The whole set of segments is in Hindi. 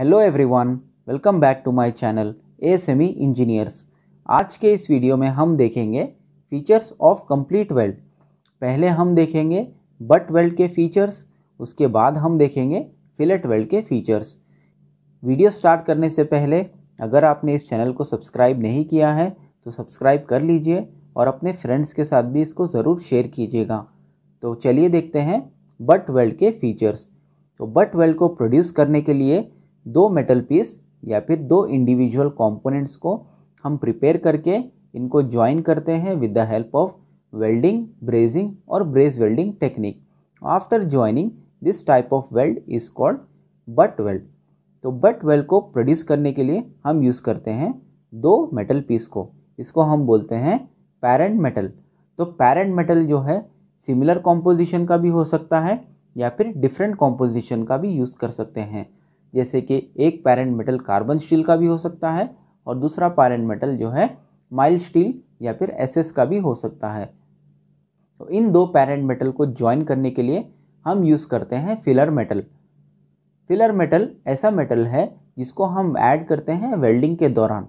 hello everyone welcome back to my channel A semi engineers आज के इस वीडियो में हम देखेंगे फीचर्स ऑफ कंप्लीट वेल्ड पहले हम देखेंगे बट वेल्ड के फीचर्स उसके बाद हम देखेंगे फिलेट वेल्ड के फीचर्स वीडियो स्टार्ट करने से पहले अगर आपने इस चैनल को सब्सक्राइब नहीं किया है तो सब्सक्राइब कर लीजिए और अपने फ्रेंड्स के साथ भी इसको ज़रूर शेयर कीजिएगा तो चलिए देखते हैं बट वेल्ड के फीचर्स तो बट वेल्ड को प्रोड्यूस करने के लिए दो मेटल पीस या फिर दो इंडिविजुअल कंपोनेंट्स को हम प्रिपेयर करके इनको ज्वाइन करते हैं with the help of welding brazing और braze welding technique after joining this type of weld is called butt weld तो बट वेल्ड को प्रोड्यूस करने के लिए हम यूज़ करते हैं दो मेटल पीस को इसको हम बोलते हैं पैरेंट मेटल तो पैरेंट मेटल जो है सिमिलर कॉम्पोजिशन का भी हो सकता है या फिर डिफरेंट कॉम्पोजिशन का भी यूज़ कर सकते हैं जैसे कि एक पैरेंट मेटल कार्बन स्टील का भी हो सकता है और दूसरा पैरेंट मेटल जो है माइल स्टील या फिर एसएस का भी हो सकता है तो इन दो पैरेंट मेटल को ज्वाइन करने के लिए हम यूज़ करते हैं फिलर मेटल फिलर मेटल ऐसा मेटल है जिसको हम ऐड करते हैं वेल्डिंग के दौरान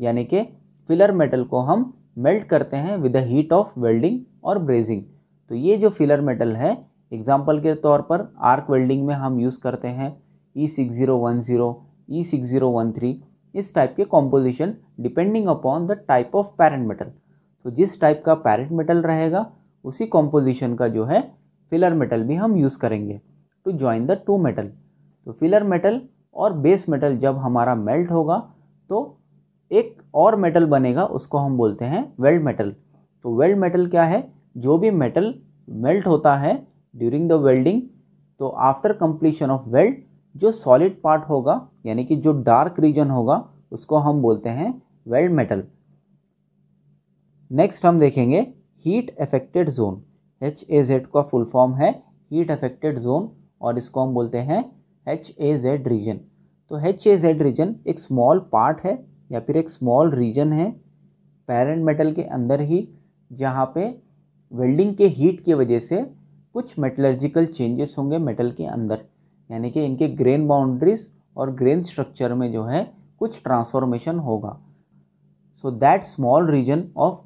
यानी कि फिलर मेटल को हम मेल्ट करते हैं with the heat of welding और ब्रेजिंग तो ये जो फिलर मेटल है एग्जाम्पल के तौर पर आर्क वेल्डिंग में हम यूज़ करते हैं E six zero one zero E six zero one three इस टाइप के composition depending upon the type of parent metal तो जिस टाइप का पैरेंट मेटल रहेगा उसी कॉम्पोजिशन का जो है फिलर मेटल भी हम यूज़ करेंगे to join the two metal तो फिलर मेटल और बेस मेटल जब हमारा मेल्ट होगा तो एक और मेटल बनेगा उसको हम बोलते हैं वेल्ड मेटल तो वेल्ड मेटल क्या है जो भी मेटल मेल्ट होता है ड्यूरिंग द वेल्डिंग तो आफ्टर कंप्लीशन ऑफ वेल्ड जो सॉलिड पार्ट होगा यानी कि जो डार्क रीजन होगा उसको हम बोलते हैं वेल्ड मेटल नेक्स्ट हम देखेंगे heat affected zone H A Z का फुल फॉर्म है हीट अफेक्टेड जोन और इसको हम बोलते हैं एच ए जेड रीजन तो एच ए जेड रीजन एक स्मॉल पार्ट है या फिर एक स्मॉल रीजन है पैरेंट मेटल के अंदर ही जहाँ पे वेल्डिंग के हीट की वजह से कुछ मेटलर्जिकल चेंजेस होंगे मेटल के अंदर यानी कि इनके ग्रेन बाउंड्रीज और ग्रेन स्ट्रक्चर में जो है कुछ ट्रांसफॉर्मेशन होगा so that small region of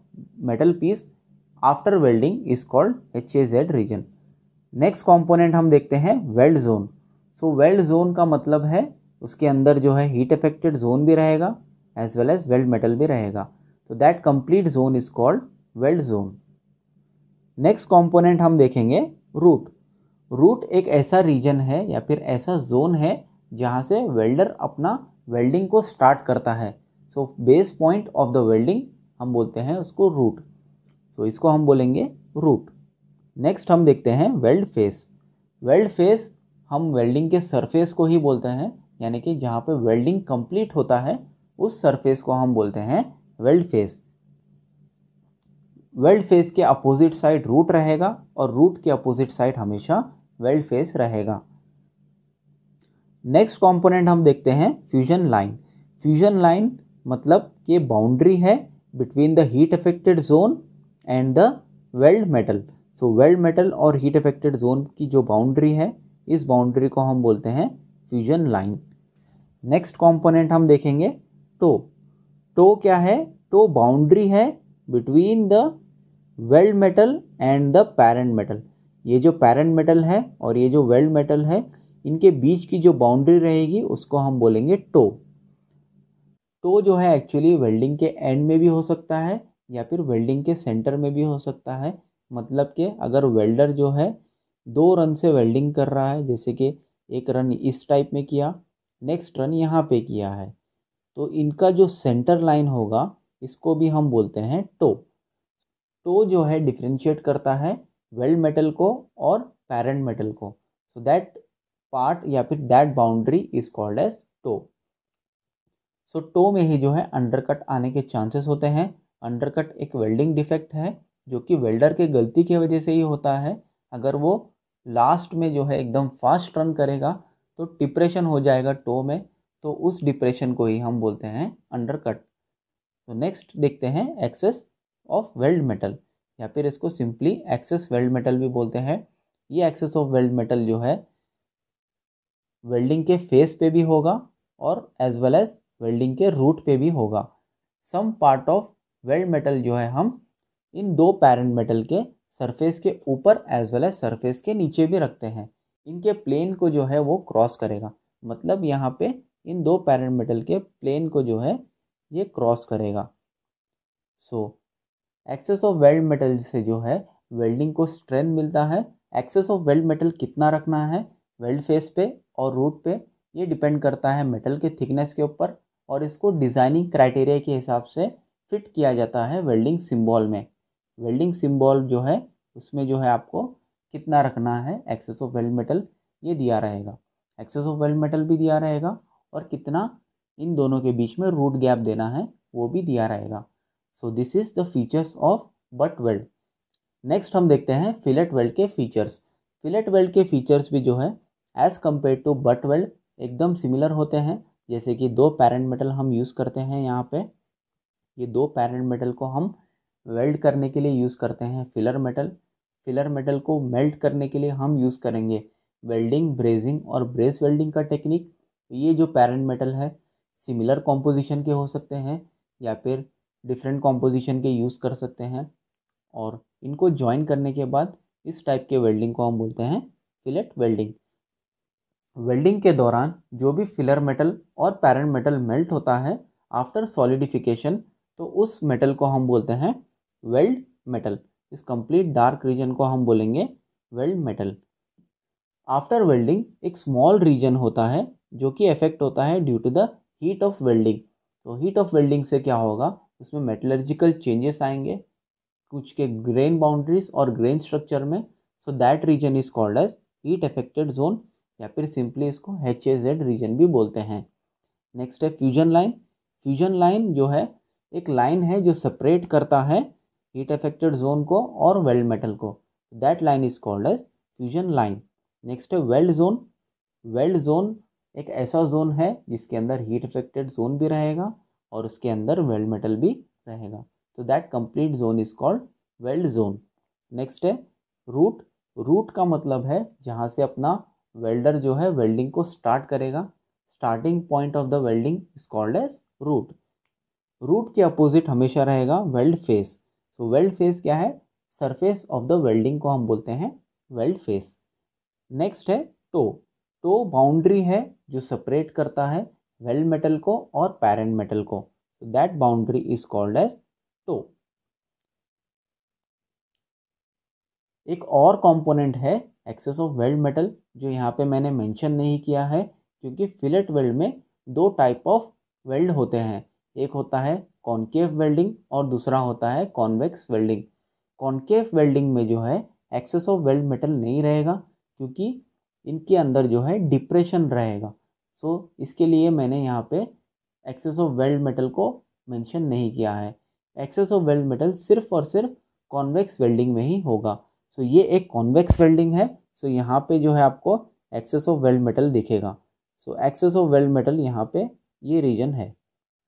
metal piece after welding is called H A Z region next component हम देखते हैं weld zone so weld zone का मतलब है उसके अंदर जो है हीट अफेक्टेड जोन भी रहेगा as well as weld metal भी रहेगा तो that complete zone is called weld zone next component हम देखेंगे रूट रूट एक ऐसा रीजन है या फिर ऐसा जोन है जहाँ से वेल्डर अपना वेल्डिंग को स्टार्ट करता है so base point of the welding हम बोलते हैं उसको रूट सो so, इसको हम बोलेंगे रूट नेक्स्ट हम देखते हैं वेल्ड फेस वेल्ड फेस हम वेल्डिंग के सरफेस को ही बोलते हैं यानी कि जहाँ पे वेल्डिंग कंप्लीट होता है उस सरफेस को हम बोलते हैं वेल्ड फेस वेल्ड फेस के अपोजिट साइड रूट रहेगा और रूट के अपोजिट साइड हमेशा वेल्ड फेस रहेगा नेक्स्ट कंपोनेंट हम देखते हैं फ्यूजन लाइन फ्यूजन लाइन मतलब कि बाउंड्री है between the heat affected zone and the weld metal so weld metal और हीट अफेक्टेड जोन की जो बाउंड्री है इस बाउंड्री को हम बोलते हैं फ्यूजन लाइन नेक्स्ट कंपोनेंट हम देखेंगे टो टो क्या है टो बाउंड्री है between the weld metal and the parent metal ये जो पैरेंट मेटल है और ये जो वेल्ड मेटल है इनके बीच की जो बाउंड्री रहेगी उसको हम बोलेंगे टो टो जो है एक्चुअली वेल्डिंग के एंड में भी हो सकता है या फिर वेल्डिंग के सेंटर में भी हो सकता है मतलब कि अगर वेल्डर जो है दो रन से वेल्डिंग कर रहा है जैसे कि एक रन इस टाइप में किया नेक्स्ट रन यहाँ पे किया है तो इनका जो सेंटर लाइन होगा इसको भी हम बोलते हैं टो तो जो है डिफ्रेंशिएट करता है वेल्ड मेटल को और पैरेंट मेटल को सो दैट पार्ट या फिर that boundary is called as toe so toe में ही जो है अंडरकट आने के चांसेस होते हैं अंडरकट एक वेल्डिंग डिफेक्ट है जो कि वेल्डर के गलती की वजह से ही होता है अगर वो लास्ट में जो है एकदम फास्ट रन करेगा तो डिप्रेशन हो जाएगा टो में तो उस डिप्रेशन को ही हम बोलते हैं अंडरकट तो नेक्स्ट देखते हैं एक्सेस ऑफ वेल्ड मेटल या फिर इसको सिंपली एक्सेस वेल्ड मेटल भी बोलते हैं ये एक्सेस ऑफ वेल्ड मेटल जो है वेल्डिंग के फेस पे भी होगा और एज वेल एज वेल्डिंग के रूट पे भी होगा some part of weld metal जो है हम इन दो पैरेंट मेटल के सरफेस के ऊपर एज वेल एज सरफेस के नीचे भी रखते हैं इनके प्लेन को जो है वो क्रॉस करेगा मतलब यहाँ पे इन दो पैरेंट मेटल के प्लेन को जो है ये क्रॉस करेगा so so, excess of weld metal से जो है वेल्डिंग को स्ट्रेंथ मिलता है एक्सेस ऑफ वेल्ड मेटल कितना रखना है वेल्ड फेस पे और रूट पे ये डिपेंड करता है मेटल के थिकनेस के ऊपर और इसको डिज़ाइनिंग क्राइटेरिया के हिसाब से फिट किया जाता है वेल्डिंग सिम्बॉल में वेल्डिंग सिम्बॉल जो है उसमें जो है आपको कितना रखना है एक्सेस ऑफ वेल्ड मेटल ये दिया रहेगा एक्सेस ऑफ वेल्ड मेटल भी दिया रहेगा और कितना इन दोनों के बीच में रूट गैप देना है वो भी दिया रहेगा so this is the features of butt weld next हम देखते हैं फिलेट वेल्ड के फीचर्स फिलेट वेल्ड के फीचर्स भी जो है as compare to butt weld एकदम सिमिलर होते हैं जैसे कि दो पैरेंट मेटल हम यूज़ करते हैं यहाँ पे ये दो पैरेंट मेटल को हम वेल्ड करने के लिए यूज़ करते हैं फिलर मेटल फिलर मेटल को मेल्ट करने के लिए हम यूज़ करेंगे वेल्डिंग ब्रेजिंग और ब्रेस वेल्डिंग का टेक्निक ये जो पैरेंट मेटल है सिमिलर कॉम्पोजिशन के हो सकते हैं या फिर डिफरेंट कॉम्पोजिशन के यूज़ कर सकते हैं और इनको ज्वाइन करने के बाद इस टाइप के वेल्डिंग को हम बोलते हैं फिलेट वेल्डिंग वेल्डिंग के दौरान जो भी फिलर मेटल और पैरेंट मेटल मेल्ट होता है आफ्टर सॉलिडिफिकेशन तो उस मेटल को हम बोलते हैं वेल्ड मेटल इस कंप्लीट डार्क रीजन को हम बोलेंगे वेल्ड मेटल आफ्टर वेल्डिंग एक स्मॉल रीजन होता है जो कि इफेक्ट होता है due to the heat of welding तो हीट ऑफ वेल्डिंग से क्या होगा उसमें मेटलर्जिकल चेंजेस आएंगे कुछ के ग्रेन बाउंड्रीज और ग्रेन स्ट्रक्चर में so that region is called as heat affected zone या फिर सिंपली इसको एच ए जेड रीजन भी बोलते हैं नेक्स्ट है फ्यूजन लाइन फ्यूजन लाइन जो है एक लाइन है जो सेपरेट करता है हीट अफेक्टेड जोन को और वेल्ड मेटल को that line is called as fusion line next है वेल्ड जोन वेल्ड जोन एक ऐसा जोन है जिसके अंदर हीट अफेक्टेड जोन भी रहेगा और उसके अंदर वेल्ड मेटल भी रहेगा तो that complete zone is called weld zone next है रूट रूट का मतलब है जहाँ से अपना वेल्डर जो है वेल्डिंग को स्टार्ट करेगा starting point of the welding is called as root root के अपोजिट हमेशा रहेगा weld face so weld face क्या है सरफेस ऑफ द वेल्डिंग को हम बोलते हैं वेल्ड फेस नेक्स्ट है टो टो बाउंड्री है जो सेपरेट करता है वेल्ड मेटल को और पैरेंट मेटल को so that boundary is called as toe एक और कंपोनेंट है एक्सेस ऑफ वेल्ड मेटल जो यहाँ पे मैंने मेंशन नहीं किया है क्योंकि फिलेट वेल्ड में दो टाइप ऑफ वेल्ड होते हैं एक होता है कॉन्केव वेल्डिंग और दूसरा होता है कॉन्वेक्स वेल्डिंग कॉन्केव वेल्डिंग में जो है एक्सेस ऑफ वेल्ड मेटल नहीं रहेगा क्योंकि इनके अंदर जो है डिप्रेशन रहेगा सो so, इसके लिए मैंने यहाँ पे एक्सेस ऑफ वेल्ड मेटल को मेंशन नहीं किया है एक्सेस ऑफ वेल्ड मेटल सिर्फ और सिर्फ कॉन्वेक्स वेल्डिंग में ही होगा सो so, ये एक कॉन्वेक्स वेल्डिंग है सो so, यहाँ पे जो है आपको एक्सेस ऑफ वेल्ड मेटल दिखेगा so excess of weld metal यहाँ पे ये रीजन है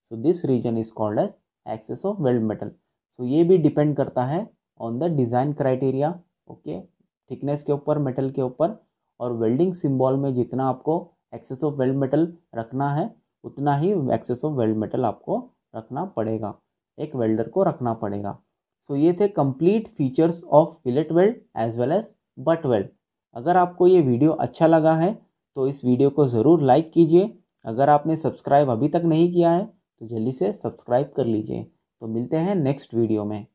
so this region is called as excess of weld metal so ये भी डिपेंड करता है on the design criteria okay thickness के ऊपर मेटल के ऊपर और वेल्डिंग सिंबल में जितना आपको एक्सेस ऑफ वेल्ड मेटल रखना है उतना ही एक्सेस ऑफ वेल्ड मेटल आपको रखना पड़ेगा एक वेल्डर को रखना पड़ेगा सो so, ये थे complete features of fillet weld as well as butt weld अगर आपको ये वीडियो अच्छा लगा है तो इस वीडियो को ज़रूर लाइक कीजिए अगर आपने सब्सक्राइब अभी तक नहीं किया है तो जल्दी से सब्सक्राइब कर लीजिए तो मिलते हैं नेक्स्ट वीडियो में